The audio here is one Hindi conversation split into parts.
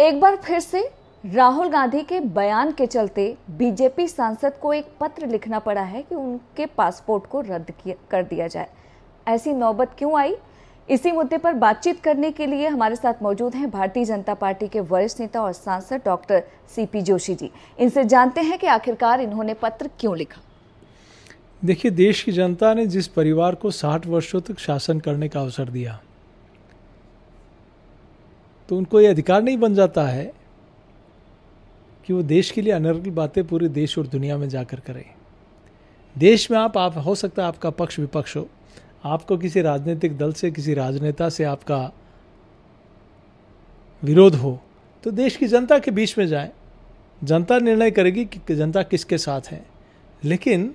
एक बार फिर से राहुल गांधी के बयान के चलते बीजेपी सांसद को एक पत्र लिखना पड़ा है कि उनके पासपोर्ट को रद्द कर दिया जाए ऐसी नौबत क्यों आई इसी मुद्दे पर बातचीत करने के लिए हमारे साथ मौजूद हैं भारतीय जनता पार्टी के वरिष्ठ नेता और सांसद डॉक्टर सीपी जोशी जी इनसे जानते हैं कि आखिरकार इन्होंने पत्र क्यों लिखा देखिए देश की जनता ने जिस परिवार को साठ वर्षों तक शासन करने का अवसर दिया तो उनको ये अधिकार नहीं बन जाता है कि वो देश के लिए अनर्गल बातें पूरे देश और दुनिया में जाकर करें देश में आप आप हो सकता है आपका पक्ष विपक्ष हो आपको किसी राजनीतिक दल से किसी राजनेता से आपका विरोध हो तो देश की जनता के बीच में जाए जनता निर्णय करेगी कि जनता किसके साथ है लेकिन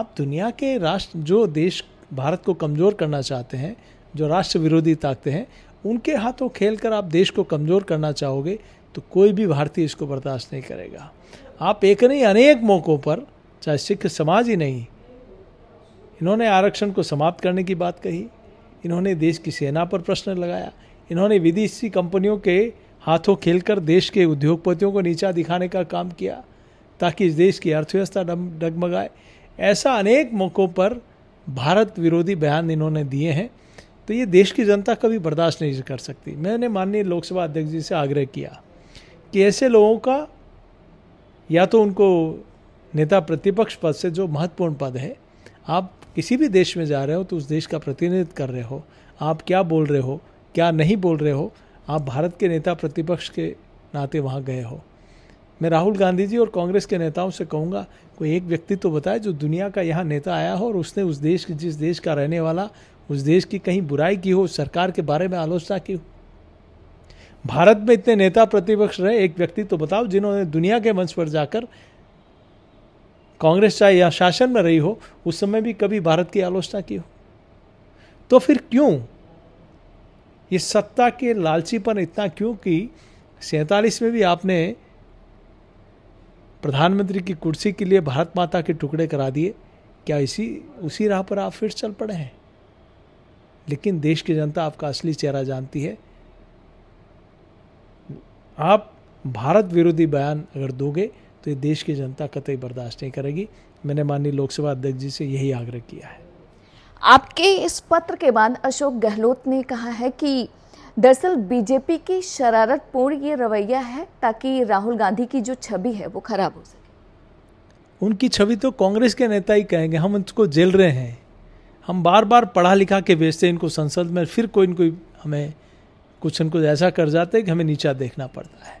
आप दुनिया के राष्ट्र जो देश भारत को कमज़ोर करना चाहते हैं जो राष्ट्र विरोधी ताकते हैं उनके हाथों खेल कर आप देश को कमज़ोर करना चाहोगे तो कोई भी भारतीय इसको बर्दाश्त नहीं करेगा आप एक नहीं अनेक मौक़ों पर चाहे सिख समाज ही नहीं इन्होंने आरक्षण को समाप्त करने की बात कही इन्होंने देश की सेना पर प्रश्न लगाया इन्होंने विदेशी कंपनियों के हाथों खेलकर देश के उद्योगपतियों को नीचा दिखाने का काम किया ताकि इस देश की अर्थव्यवस्था डगमगाए ऐसा अनेक मौक़ों पर भारत विरोधी बयान इन्होंने दिए हैं तो ये देश की जनता कभी बर्दाश्त नहीं कर सकती मैंने माननीय लोकसभा अध्यक्ष जी से आग्रह किया कि ऐसे लोगों का या तो उनको नेता प्रतिपक्ष पद से जो महत्वपूर्ण पद है आप किसी भी देश में जा रहे हो तो उस देश का प्रतिनिधित्व कर रहे हो आप क्या बोल रहे हो क्या नहीं बोल रहे हो आप भारत के नेता प्रतिपक्ष के नाते वहाँ गए हो मैं राहुल गांधी जी और कांग्रेस के नेताओं से कहूँगा कोई एक व्यक्ति तो बताए जो दुनिया का यहाँ नेता आया हो और उसने उस देश जिस देश का रहने वाला उस देश की कहीं बुराई की हो उस सरकार के बारे में आलोचना की हो भारत में इतने नेता प्रतिपक्ष रहे एक व्यक्ति तो बताओ जिन्होंने दुनिया के मंच पर जाकर कांग्रेस चाहे या शासन में रही हो उस समय भी कभी भारत की आलोचना की हो तो फिर क्यों ये सत्ता के लालची पर इतना क्यों कि सैतालीस में भी आपने प्रधानमंत्री की कुर्सी के लिए भारत माता के टुकड़े करा दिए क्या इसी उसी राह पर आप फिर चल पड़े हैं लेकिन देश की जनता आपका असली चेहरा जानती है आप भारत विरोधी बयान अगर दोगे तो ये देश की जनता कतई बर्दाश्त नहीं करेगी मैंने माननीय लोकसभा अध्यक्ष जी से यही आग्रह किया है आपके इस पत्र के बाद अशोक गहलोत ने कहा है कि दरअसल बीजेपी की शरारतपूर्ण ये रवैया है ताकि राहुल गांधी की जो छवि है वो खराब हो सके उनकी छवि तो कांग्रेस के नेता ही कहेंगे हम उनको जेल रहे हैं हम बार बार पढ़ा लिखा के भेजते हैं इनको संसद में फिर कोई न कोई हमें कुछ न कुछ ऐसा कर जाते कि हमें नीचा देखना पड़ता है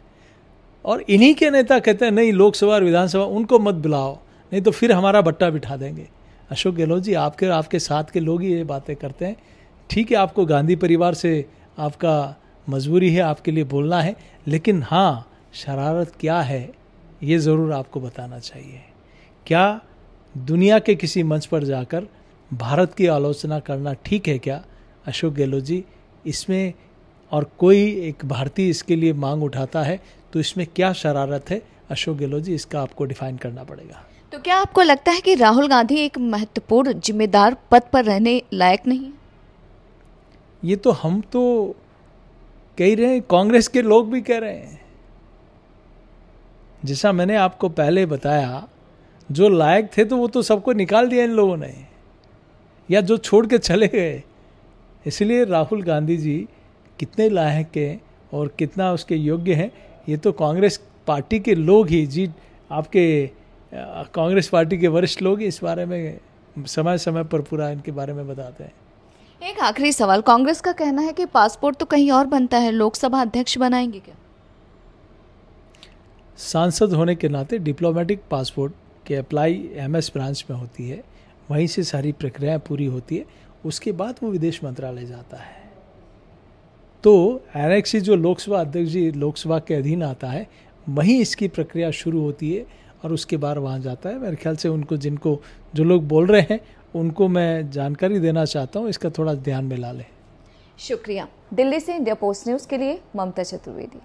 और इन्हीं के नेता कहते हैं नहीं लोकसभा और विधानसभा उनको मत बुलाओ नहीं तो फिर हमारा बट्टा बिठा देंगे अशोक गहलोत जी आपके और आपके साथ के लोग ही ये बातें करते हैं ठीक है आपको गांधी परिवार से आपका मजबूरी है आपके लिए बोलना है लेकिन हाँ शरारत क्या है ये ज़रूर आपको बताना चाहिए क्या दुनिया के किसी मंच पर जाकर भारत की आलोचना करना ठीक है क्या अशोक गहलोत जी इसमें और कोई एक भारतीय इसके लिए मांग उठाता है तो इसमें क्या शरारत है अशोक गहलोत जी इसका आपको डिफाइन करना पड़ेगा तो क्या आपको लगता है कि राहुल गांधी एक महत्वपूर्ण जिम्मेदार पद पर रहने लायक नहीं ये तो हम तो कह रहे हैं कांग्रेस के लोग भी कह रहे हैं जैसा मैंने आपको पहले बताया जो लायक थे तो वो तो सबको निकाल दिया इन लोगों ने या जो छोड़ के चले गए इसलिए राहुल गांधी जी कितने लायक हैं और कितना उसके योग्य हैं ये तो कांग्रेस पार्टी के लोग ही जी आपके कांग्रेस पार्टी के वरिष्ठ लोग इस बारे में समय समय पर पूरा इनके बारे में बताते हैं एक आखिरी सवाल कांग्रेस का कहना है कि पासपोर्ट तो कहीं और बनता है लोकसभा अध्यक्ष बनाएंगे क्या सांसद होने के नाते डिप्लोमेटिक पासपोर्ट के अप्लाई एमएस ब्रांच में होती है वहीं से सारी प्रक्रियाएं पूरी होती है उसके बाद वो विदेश मंत्रालय जाता है तो एनएक्सी जो लोकसभा अध्यक्ष जी लोकसभा के अधीन आता है वहीं इसकी प्रक्रिया शुरू होती है और उसके बाद वहाँ जाता है मेरे ख्याल से उनको जिनको जो लोग बोल रहे हैं उनको मैं जानकारी देना चाहता हूँ इसका थोड़ा ध्यान में ला लें शुक्रिया दिल्ली से इंडिया पोस्ट न्यूज़ के लिए ममता चतुर्वेदी